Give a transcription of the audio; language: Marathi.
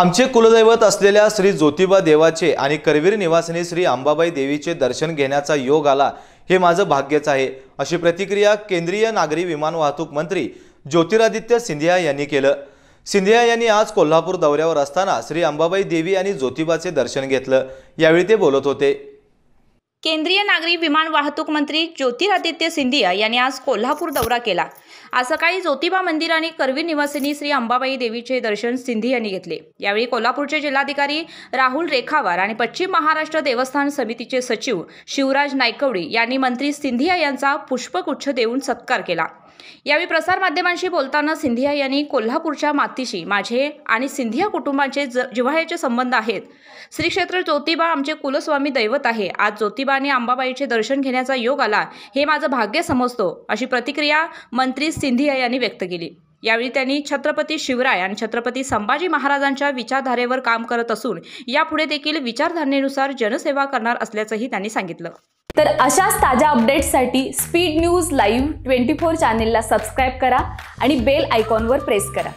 आमचे कुलदैवत असलेल्या श्री ज्योतिबा देवाचे आणि करवीर निवासिनी श्री अंबाबाई देवीचे दर्शन घेण्याचा योग आला हे माझं भाग्यच आहे अशी प्रतिक्रिया केंद्रीय नागरी विमान वाहतूक मंत्री ज्योतिरादित्य सिंधिया यांनी केलं सिंधिया यांनी आज कोल्हापूर दौऱ्यावर असताना श्री अंबाबाई देवी आणि ज्योतिबाचे दर्शन घेतलं यावेळी ते बोलत होते केंद्रीय नागरी विमान वाहतूक मंत्री ज्योतिरादित्य सिंधिया यांनी आज कोल्हापूर दौरा केला आज सकाळी ज्योतिबा मंदिर आणि करवीर निवासिनी श्री अंबाबाई देवीचे दर्शन सिंधी यांनी घेतले यावेळी कोल्हापूरचे जिल्हाधिकारी राहुल रेखावार आणि पश्चिम महाराष्ट्र देवस्थान समितीचे सचिव शिवराज नायकवडी यांनी मंत्री सिंधिया यांचा पुष्पगुच्छ देऊन सत्कार केला यावेळी प्रसारमाध्यमांशी बोलताना सिंधिया यांनी कोल्हापूरच्या मातीशी माझे आणि सिंधिया कुटुंबाचे ज जिव्हाळ्याचे संबंध आहेत श्री क्षेत्र ज्योतिबा आमचे कुलस्वामी दैवत आहे आज ज्योतिबा आणि अंबाबाईचे दर्शन घेण्याचा योग आला हे माझं भाग्य समजतो अशी प्रतिक्रिया मंत्री सिंधिया यांनी व्यक्त केली यावेळी त्यांनी छत्रपती शिवराय आणि छत्रपती संभाजी महाराजांच्या विचारधारेवर काम करत असून यापुढे देखील विचारधारणेनुसार जनसेवा करणार असल्याचंही त्यांनी सांगितलं तर अशाच ताज्या अपडेट्ससाठी speed news live twenty four चॅनेलला सबस्क्राईब करा आणि बेल आयकॉनवर प्रेस करा